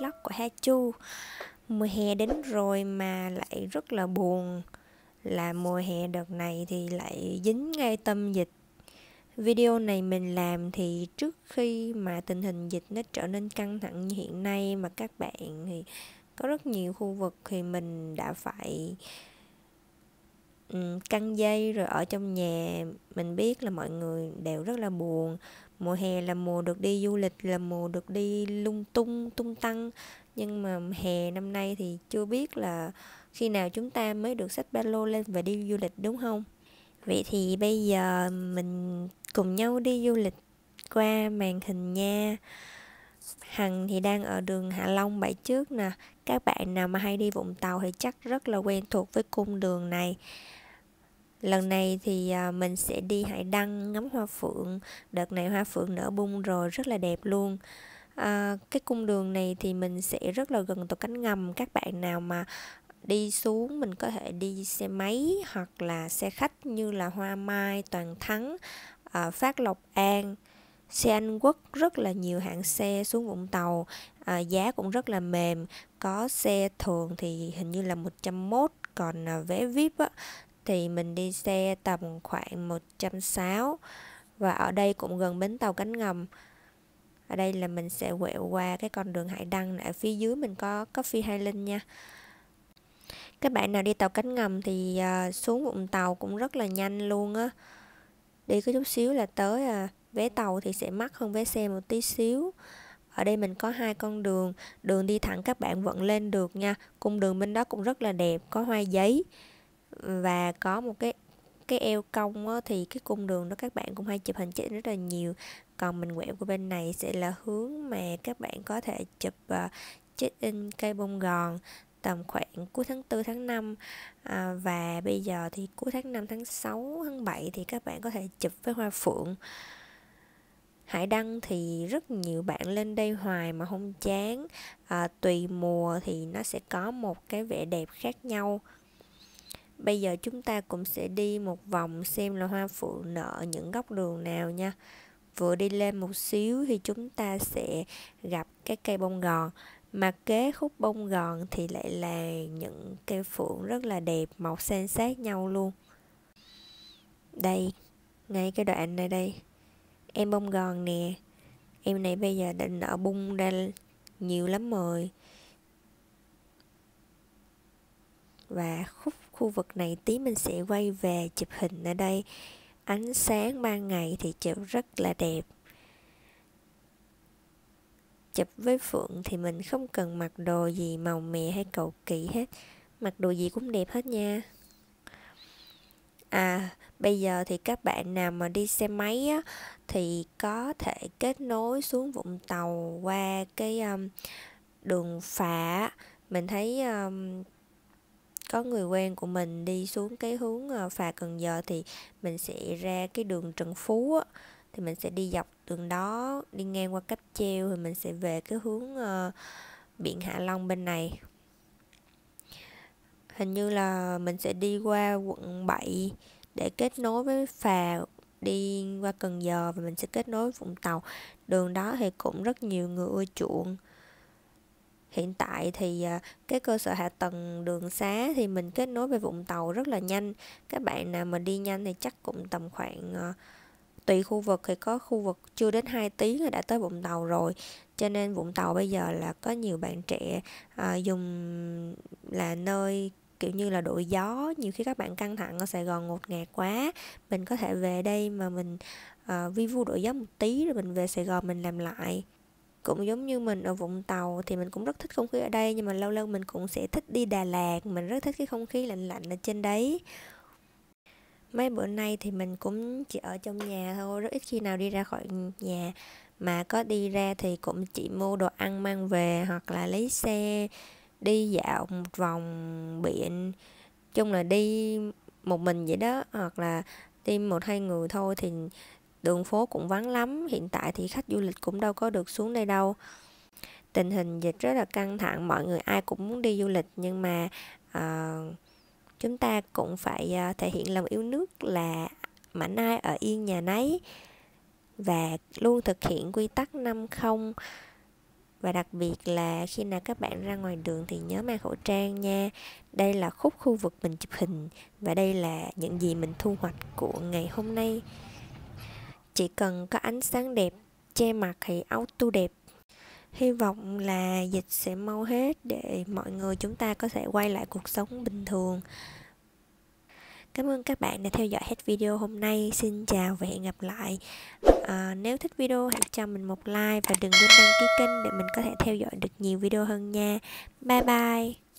vlog của Ha Chu Mùa hè đến rồi mà lại rất là buồn Là mùa hè đợt này thì lại dính ngay tâm dịch Video này mình làm thì trước khi mà tình hình dịch nó trở nên căng thẳng như hiện nay mà các bạn thì có rất nhiều khu vực thì mình đã phải Ừ, căng dây rồi ở trong nhà mình biết là mọi người đều rất là buồn mùa hè là mùa được đi du lịch là mùa được đi lung tung tung tăng nhưng mà hè năm nay thì chưa biết là khi nào chúng ta mới được xách ba lô lên và đi du lịch đúng không vậy thì bây giờ mình cùng nhau đi du lịch qua màn hình nha Hằng thì đang ở đường Hạ Long bãi trước nè Các bạn nào mà hay đi Vũng Tàu thì chắc rất là quen thuộc với cung đường này lần này thì à, mình sẽ đi hải đăng ngắm hoa phượng đợt này hoa phượng nở bung rồi rất là đẹp luôn à, cái cung đường này thì mình sẽ rất là gần tàu cánh ngầm các bạn nào mà đi xuống mình có thể đi xe máy hoặc là xe khách như là hoa mai toàn thắng à, phát lộc an xe Anh Quốc rất là nhiều hãng xe xuống Vũng Tàu à, giá cũng rất là mềm có xe thường thì hình như là 101 còn à, vé VIP á, thì mình đi xe tầm khoảng 160 và ở đây cũng gần bến tàu cánh ngầm ở đây là mình sẽ quẹo qua cái con đường hải đăng ở phía dưới mình có coffee highland nha các bạn nào đi tàu cánh ngầm thì à, xuống vùng tàu cũng rất là nhanh luôn á đi có chút xíu là tới à vé tàu thì sẽ mắc hơn vé xe một tí xíu ở đây mình có hai con đường đường đi thẳng các bạn vẫn lên được nha cung đường bên đó cũng rất là đẹp có hoa giấy và có một cái cái eo cong á, thì cái cung đường đó các bạn cũng hay chụp hình chỉnh rất là nhiều còn mình quẹo của bên này sẽ là hướng mà các bạn có thể chụp uh, check in cây bông gòn tầm khoảng cuối tháng 4 tháng 5 à, và bây giờ thì cuối tháng 5 tháng 6 tháng 7 thì các bạn có thể chụp với hoa phượng Hải đăng thì rất nhiều bạn lên đây hoài mà không chán à, tùy mùa thì nó sẽ có một cái vẻ đẹp khác nhau Bây giờ chúng ta cũng sẽ đi một vòng xem là hoa phượng nở những góc đường nào nha. Vừa đi lên một xíu thì chúng ta sẽ gặp cái cây bông gòn. Mà kế khúc bông gòn thì lại là những cây phượng rất là đẹp, màu san sát nhau luôn. Đây, ngay cái đoạn này đây. Em bông gòn nè. Em này bây giờ định nở bung ra nhiều lắm rồi. và khúc khu vực này tí mình sẽ quay về chụp hình ở đây ánh sáng ban ngày thì chụp rất là đẹp chụp với phượng thì mình không cần mặc đồ gì màu mè hay cầu kỳ hết mặc đồ gì cũng đẹp hết nha à bây giờ thì các bạn nào mà đi xe máy á, thì có thể kết nối xuống vũng tàu qua cái um, đường phà mình thấy um, có người quen của mình đi xuống cái hướng ờ, phà Cần Giờ thì mình sẽ ra cái đường Trần Phú á, thì mình sẽ đi dọc đường đó đi ngang qua cáp treo thì mình sẽ về cái hướng ờ, biển Hạ Long bên này hình như là mình sẽ đi qua quận 7 để kết nối với phà đi qua Cần Giờ và mình sẽ kết nối Vũng Tàu đường đó thì cũng rất nhiều người ưa chuộng hiện tại thì à, cái cơ sở hạ tầng đường xá thì mình kết nối với Vũng Tàu rất là nhanh các bạn nào mà đi nhanh thì chắc cũng tầm khoảng à, tùy khu vực thì có khu vực chưa đến 2 tiếng là đã tới Vũng Tàu rồi cho nên Vũng Tàu bây giờ là có nhiều bạn trẻ à, dùng là nơi kiểu như là đội gió nhiều khi các bạn căng thẳng ở Sài Gòn ngột ngạt quá mình có thể về đây mà mình à, vi vu đội gió một tí rồi mình về Sài Gòn mình làm lại cũng giống như mình ở Vũng Tàu thì mình cũng rất thích không khí ở đây nhưng mà lâu lâu mình cũng sẽ thích đi Đà Lạt mình rất thích cái không khí lạnh lạnh ở trên đấy mấy bữa nay thì mình cũng chỉ ở trong nhà thôi rất ít khi nào đi ra khỏi nhà mà có đi ra thì cũng chỉ mua đồ ăn mang về hoặc là lấy xe đi dạo một vòng biển chung là đi một mình vậy đó hoặc là đi một hai người thôi thì đường phố cũng vắng lắm hiện tại thì khách du lịch cũng đâu có được xuống đây đâu tình hình dịch rất là căng thẳng mọi người ai cũng muốn đi du lịch nhưng mà uh, chúng ta cũng phải uh, thể hiện lòng yêu nước là mảnh ai ở yên nhà nấy và luôn thực hiện quy tắc năm không và đặc biệt là khi nào các bạn ra ngoài đường thì nhớ mang khẩu trang nha đây là khúc khu vực mình chụp hình và đây là những gì mình thu hoạch của ngày hôm nay chỉ cần có ánh sáng đẹp che mặt thì áo tu đẹp hy vọng là dịch sẽ mau hết để mọi người chúng ta có thể quay lại cuộc sống bình thường cảm ơn các bạn đã theo dõi hết video hôm nay xin chào và hẹn gặp lại à, nếu thích video hãy cho mình một like và đừng quên đăng ký kênh để mình có thể theo dõi được nhiều video hơn nha bye bye